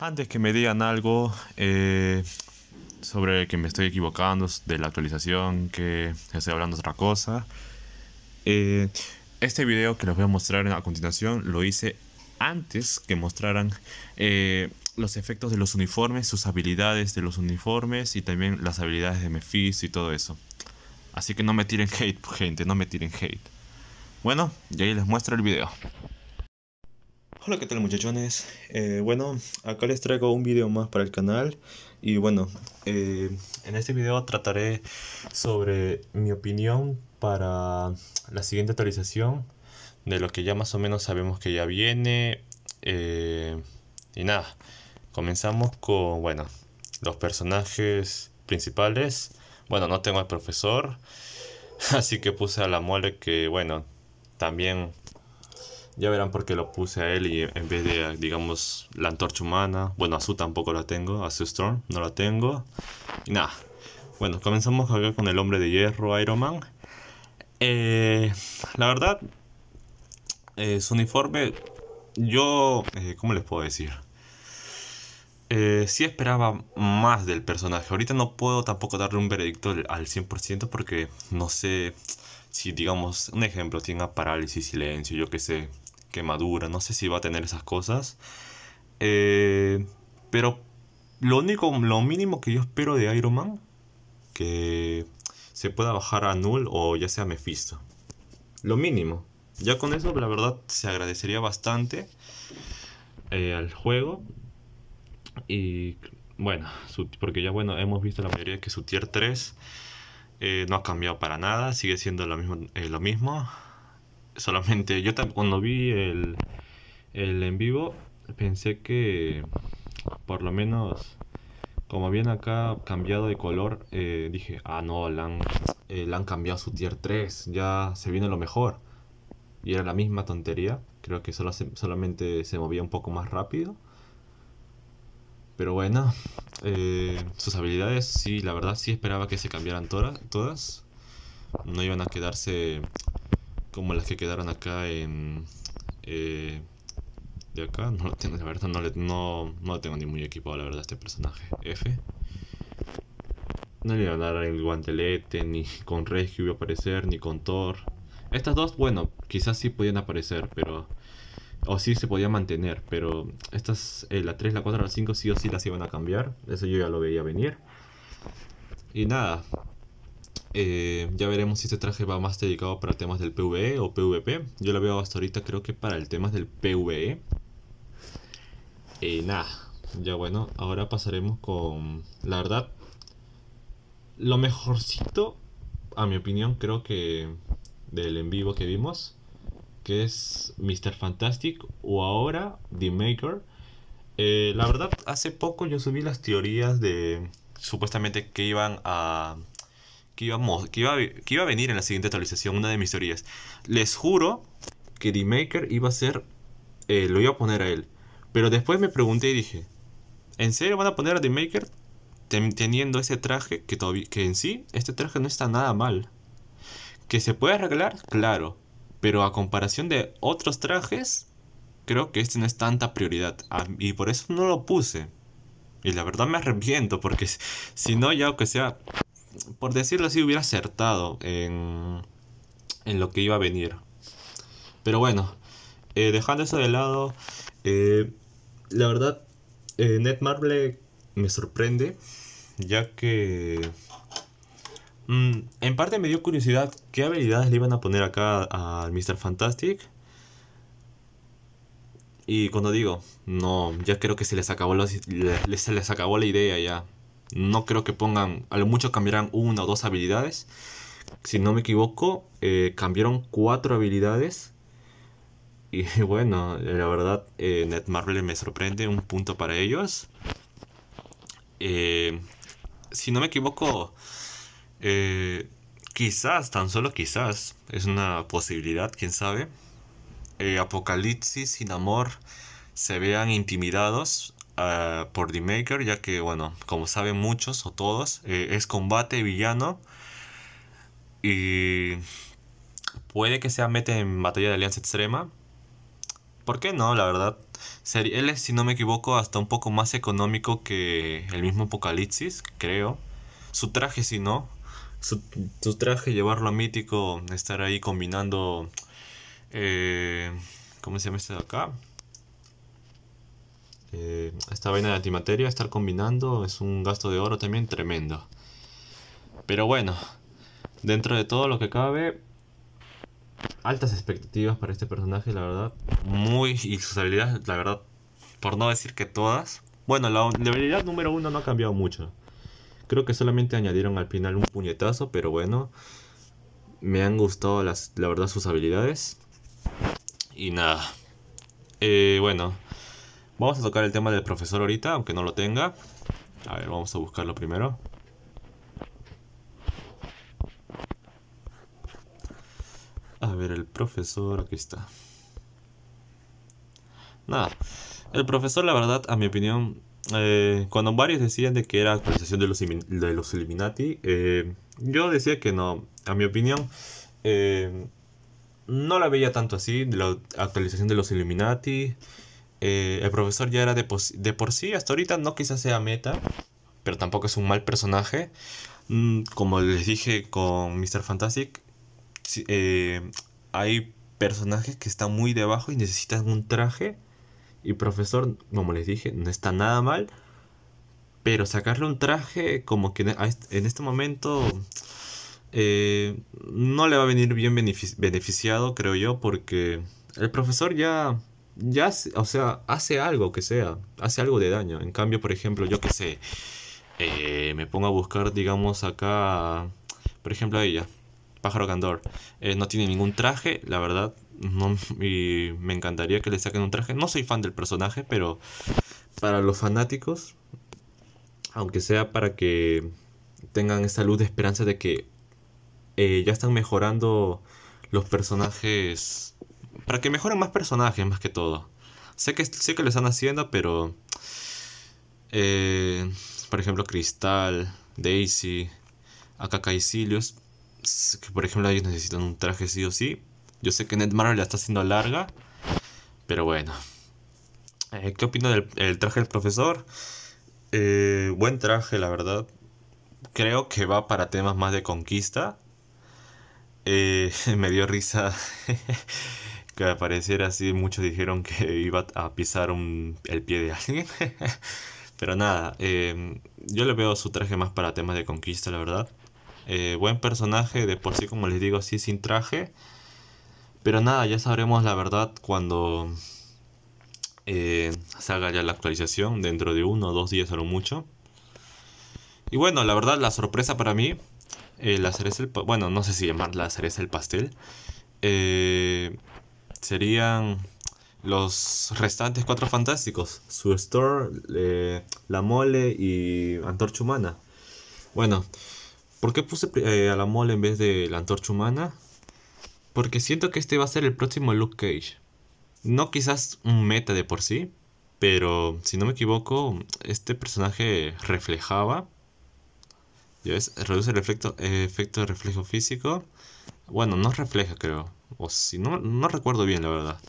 Antes que me digan algo eh, sobre que me estoy equivocando de la actualización, que estoy hablando otra cosa, eh, este video que les voy a mostrar a continuación lo hice antes que mostraran eh, los efectos de los uniformes, sus habilidades de los uniformes y también las habilidades de Mephisto y todo eso. Así que no me tiren hate, gente, no me tiren hate. Bueno, y ahí les muestro el video. Hola, ¿qué tal muchachones? Eh, bueno, acá les traigo un video más para el canal y bueno, eh, en este video trataré sobre mi opinión para la siguiente actualización de lo que ya más o menos sabemos que ya viene eh, y nada, comenzamos con, bueno, los personajes principales. Bueno, no tengo al profesor, así que puse a la mole que, bueno, también ya verán por qué lo puse a él y en vez de, digamos, la antorcha humana. Bueno, a su tampoco la tengo, a su Storm no la tengo. nada. Bueno, comenzamos acá con el hombre de hierro, Iron Man. Eh, la verdad, eh, su uniforme, yo, eh, ¿cómo les puedo decir? Eh, sí esperaba más del personaje. Ahorita no puedo tampoco darle un veredicto al 100% porque no sé si, digamos, un ejemplo, tenga parálisis, silencio, yo qué sé quemadura, no sé si va a tener esas cosas. Eh, pero lo único, lo mínimo que yo espero de Iron Man, que se pueda bajar a Null o ya sea Mephisto. Lo mínimo. Ya con eso, la verdad, se agradecería bastante eh, al juego. Y bueno, porque ya bueno, hemos visto la mayoría que su tier 3 eh, no ha cambiado para nada, sigue siendo lo mismo. lo mismo solamente. Yo cuando vi el, el en vivo pensé que por lo menos como habían acá cambiado de color, eh, dije, ah no, La eh, han, cambiado su tier 3, ya se viene lo mejor. Y era la misma tontería, creo que solo solamente se movía un poco más rápido. Pero bueno, eh, sus habilidades sí, la verdad sí esperaba que se cambiaran todas. No iban a quedarse como las que quedaron acá en... Eh, de acá, no lo tengo, la verdad, no, no, tengo ni muy equipado, la verdad, este personaje. F. No le iba a dar el guantelete, ni con Rescue iba a aparecer, ni con Thor. Estas dos, bueno, quizás sí podían aparecer, pero... O sí se podía mantener, pero estas, eh, la 3, la 4, la 5 sí o sí las iban a cambiar. Eso yo ya lo veía venir. Y nada, eh, ya veremos si este traje va más dedicado para temas del PvE o PvP. Yo lo veo hasta ahorita creo que para el tema del PvE. Eh, nada, ya bueno, ahora pasaremos con... La verdad, lo mejorcito, a mi opinión, creo que del en vivo que vimos, que es Mr. Fantastic o ahora The Maker. Eh, la verdad, hace poco yo subí las teorías de supuestamente que iban a que, iba, a venir en la siguiente actualización, una de mis teorías. Les juro que The Maker iba a ser. Eh, lo iba a poner a él. Pero después me pregunté y dije: ¿En serio van a poner a The Maker teniendo ese traje que, todavía, que en sí, este traje no está nada mal? ¿Que se puede arreglar? Claro. Pero a comparación de otros trajes, creo que este no es tanta prioridad. Ah, y por eso no lo puse. Y la verdad me arrepiento, porque si no, ya aunque sea por decirlo así, hubiera acertado en, en lo que iba a venir. Pero bueno, eh, dejando eso de lado, eh, la verdad, eh, netmarble me sorprende, ya que mm, en parte me dio curiosidad qué habilidades le iban a poner acá al Mr. Fantastic. Y cuando digo, no, ya creo que se les acabó, se les acabó la idea ya. No creo que pongan, a lo mucho cambiarán una o dos habilidades. Si no me equivoco, eh, cambiaron cuatro habilidades. Y bueno, la verdad, eh, Netmarble me sorprende, un punto para ellos. Eh, si no me equivoco, eh, quizás, tan solo quizás, es una posibilidad, quién sabe. Apocalipsis sin amor se vean intimidados por The Maker, ya que, bueno, como saben muchos o todos, eh, es combate villano y puede que sea mete en batalla de alianza extrema. ¿Por qué no? La verdad. Él es, si no me equivoco, hasta un poco más económico que el mismo Apocalipsis, creo. Su traje, si no. Su, traje, llevarlo a mítico, estar ahí combinando... Eh, ¿Cómo se llama este de acá? esta vaina de antimateria, estar combinando, es un gasto de oro también tremendo. Pero bueno, dentro de todo lo que cabe, altas expectativas para este personaje, la verdad. Muy, y sus habilidades, la verdad, por no decir que todas. Bueno, la, habilidad número uno no ha cambiado mucho. Creo que solamente añadieron al final un puñetazo, pero bueno. Me han gustado, las, la verdad, sus habilidades. Y nada. Eh, bueno, Vamos a tocar el tema del profesor ahorita, aunque no lo tenga. A ver, vamos a buscarlo primero. A ver, el profesor, aquí está. Nada, el profesor la verdad, a mi opinión, eh, cuando varios decían de que era actualización de los, Illuminati, eh, yo decía que no, a mi opinión, eh, no la veía tanto así, de la actualización de los Illuminati. Eh, el profesor ya era de, por sí, hasta ahorita no quizás sea meta, pero tampoco es un mal personaje. Mm, como les dije con Mr. Fantastic, eh, hay personajes que están muy debajo y necesitan un traje. Y profesor, como les dije, no está nada mal. Pero sacarle un traje como que en este momento eh, no le va a venir bien beneficiado, creo yo, porque el profesor ya ya, o sea, hace algo que sea, hace algo de daño. En cambio, por ejemplo, yo que sé, eh, me pongo a buscar, digamos, acá, por ejemplo, a ella, Pájaro Gandor. Eh, no tiene ningún traje, la verdad, y me encantaría que le saquen un traje. No soy fan del personaje, pero para los fanáticos, aunque sea para que tengan esa luz de esperanza de que eh, ya están mejorando los personajes para que mejoren más personajes, más que todo. Sé que, sé que lo están haciendo, pero... Eh, por ejemplo, Cristal, Daisy, Akaka que por ejemplo ellos necesitan un traje sí o sí. Yo sé que Netmarble la está haciendo larga, pero bueno. Eh, ¿Qué opino del el traje del profesor? Eh, buen traje, la verdad. Creo que va para temas más de conquista. me dio risa que así muchos dijeron que iba a pisar el pie de alguien. Pero nada, em, yo le veo su traje más para temas de conquista, la verdad. Eh, buen personaje, de por sí, como les digo, así sin traje. Pero nada, ya sabremos la verdad cuando Se eh, salga ya la actualización, dentro de uno o dos días a lo mucho. Y bueno, la verdad, la sorpresa para mí, eh, la cereza, el, bueno, no sé si llamarla cereza el pastel, eh, serían los restantes cuatro fantásticos, Su Store, eh, La Mole y Antorcha Humana. Bueno, ¿por qué puse eh, a La Mole en vez de la Antorcha Humana? Porque siento que este va a ser el próximo Luke Cage. No quizás un meta de por sí, pero si no me equivoco, este personaje reflejaba. ¿Ya ves? Reduce el efecto, efecto de reflejo físico. Bueno, no refleja creo o si no, no recuerdo bien la verdad.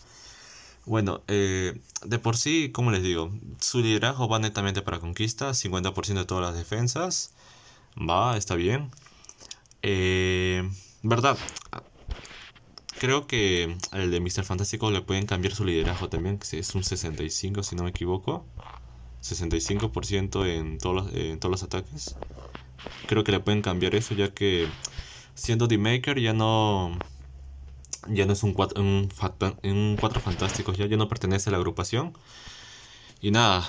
Bueno, eh, de por sí, como les digo, su liderazgo va netamente para conquista, 50% de todas las defensas, va, está bien. Eh, ¿Verdad? Creo que al de Mr. Fantástico le pueden cambiar su liderazgo también, que es un 65 si no me equivoco. 65% en todos, en todos los ataques. Creo que le pueden cambiar eso ya que siendo The Maker ya no ya no es un 4 un, un cuatro fantásticos, ya, no pertenece a la agrupación. Y nada,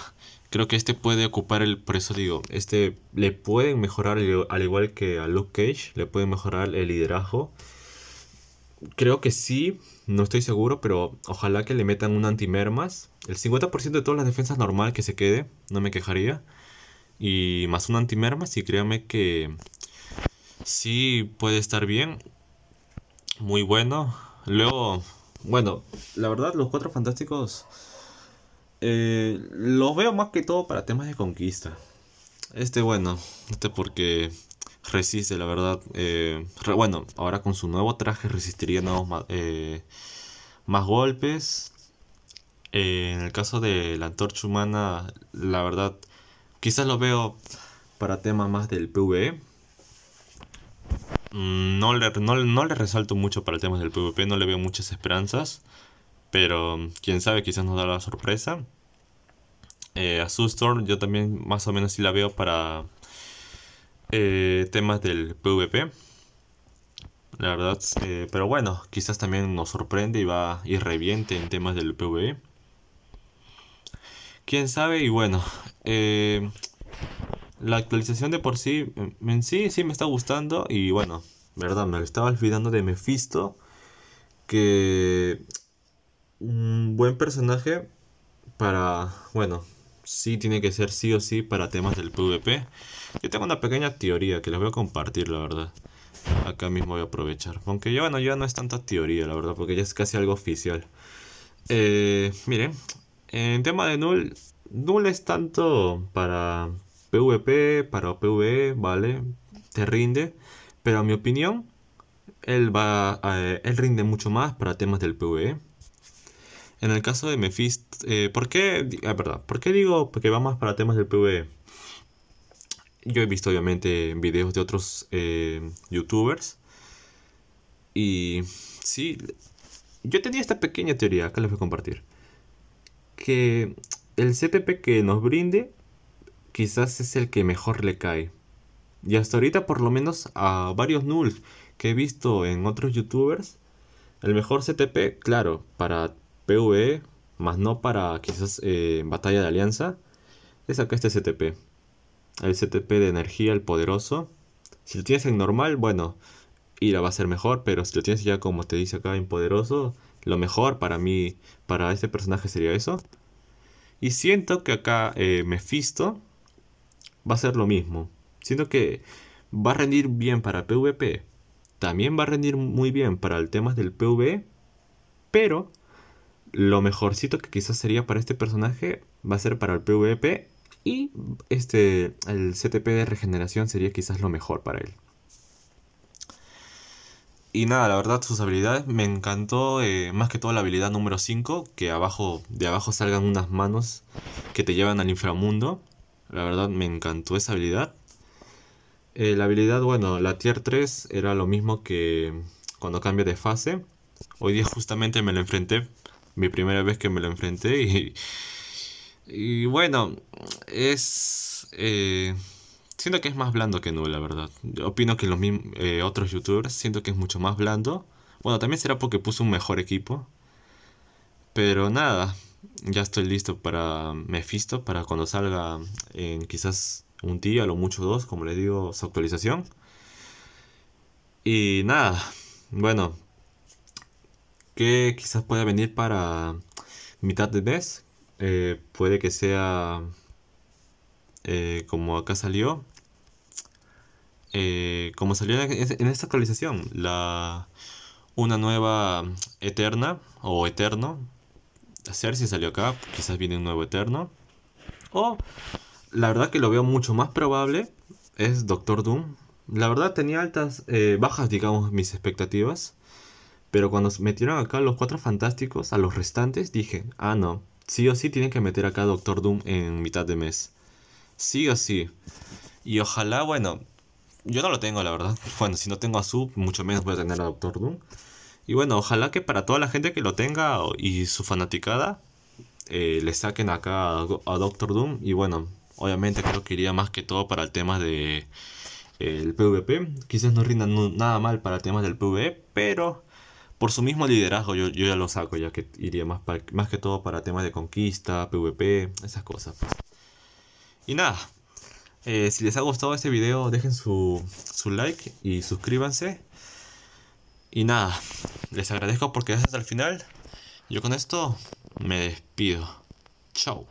creo que este puede ocupar el, por eso digo, este le pueden mejorar, al igual que a Luke Cage, le pueden mejorar el liderazgo. Creo que sí, no estoy seguro, pero ojalá que le metan un anti más. El 50% de todas las defensas normal que se quede, no me quejaría. Y más un anti-mermas y créame que sí puede estar bien muy bueno. Luego, bueno, la verdad, los cuatro fantásticos eh, los veo más que todo para temas de conquista. Este, bueno, este porque resiste, la verdad. Eh, bueno, ahora con su nuevo traje resistiría nuevos eh, más golpes. en el caso de la antorcha humana, la verdad, quizás lo veo para temas más del PvE. Mm, no le, no, le resalto mucho para el temas del PvP, no le veo muchas esperanzas. Pero mm, quién sabe, quizás nos da la sorpresa. Eh, a yo también más o menos sí la veo para eh, temas del PvP. La verdad, eh, pero bueno, quizás también nos sorprende y va y reviente en temas del PvE. Quién sabe, y bueno, eh, la actualización de por sí, mm, en sí, sí me está gustando. Y bueno, verdad, me estaba olvidando de Mephisto. Que. Un mm, buen personaje para. Bueno, sí tiene que ser sí o sí para temas del PvP. Yo tengo una pequeña teoría que les voy a compartir, la verdad. Acá mismo voy a aprovechar. Aunque yo bueno, ya no es tanta teoría, la verdad, porque ya es casi algo oficial. Eh, miren, en tema de Null, Null es tanto para PvP, para PvE, vale, te rinde, pero a mi opinión, él, va, rinde mucho más para temas del PvE. En el caso de Mephist eh, ah, ¿por qué? digo que va más para temas del PvE? Yo he visto obviamente videos de otros eh, youtubers. Y sí, yo tenía esta pequeña teoría que les voy a compartir. Que el CPP que nos brinde quizás es el que mejor le cae. Y hasta ahorita por lo menos a varios nulls que he visto en otros youtubers, el mejor CTP, claro, para PvE, más no para quizás eh, batalla de alianza, es acá este CTP. El CTP de energía, el poderoso. Si lo tienes en normal, bueno, irá va a ser mejor, pero si lo tienes ya como te dice acá en poderoso, lo mejor para mí, para este personaje sería eso. Y siento que acá eh, Mephisto va a ser lo mismo. Sino que va a rendir bien para PvP, también va a rendir muy bien para el tema del PvE, pero lo mejorcito que quizás sería para este personaje va a ser para el PvP y este el CTP de regeneración sería quizás lo mejor para él. Y nada, la verdad sus habilidades me encantó eh, más que todo la habilidad número 5, que abajo de abajo salgan unas manos que te llevan al inframundo. La verdad me encantó esa habilidad. Eh, la habilidad, bueno, la tier 3 era lo mismo que cuando cambia de fase. Hoy día justamente me la enfrenté, mi primera vez que me la enfrenté y... Y bueno, es... Eh, siento que es más blando que Null, la verdad. opino que los eh, otros youtubers siento que es mucho más blando. Bueno, también será porque puso un mejor equipo. Pero nada, ya estoy listo para Mephisto, para cuando salga en quizás un día, o lo mucho dos, como les digo, su actualización. Y nada, bueno, que quizás pueda venir para mitad de mes. Eh, puede que sea eh, como acá salió. Eh, como salió en esta actualización, la, una nueva eterna o eterno si salió acá, quizás viene un nuevo Eterno. O la verdad que lo veo mucho más probable es Doctor Doom. La verdad tenía altas, eh, bajas, digamos, mis expectativas. Pero cuando metieron acá los cuatro fantásticos, a los restantes, dije, ah, no, sí o sí tienen que meter acá Doctor Doom en mitad de mes. Sí o sí. Y ojalá, bueno, yo no lo tengo, la verdad. Bueno, si no tengo a Sub, mucho menos voy a tener a Doctor Doom. Y bueno, ojalá que para toda la gente que lo tenga y su fanaticada, eh, le saquen acá a, Doctor Doom. Y bueno, obviamente creo que iría más que todo para el tema de el PvP. Quizás no rindan nada mal para temas del PvE, pero por su mismo liderazgo yo, ya lo saco, ya que iría más, más que todo para temas de conquista, PvP, esas cosas. Pues. Y nada, eh, si les ha gustado este video dejen su, su like y suscríbanse. Y nada, les agradezco porque hasta el final. Yo con esto me despido. Chao.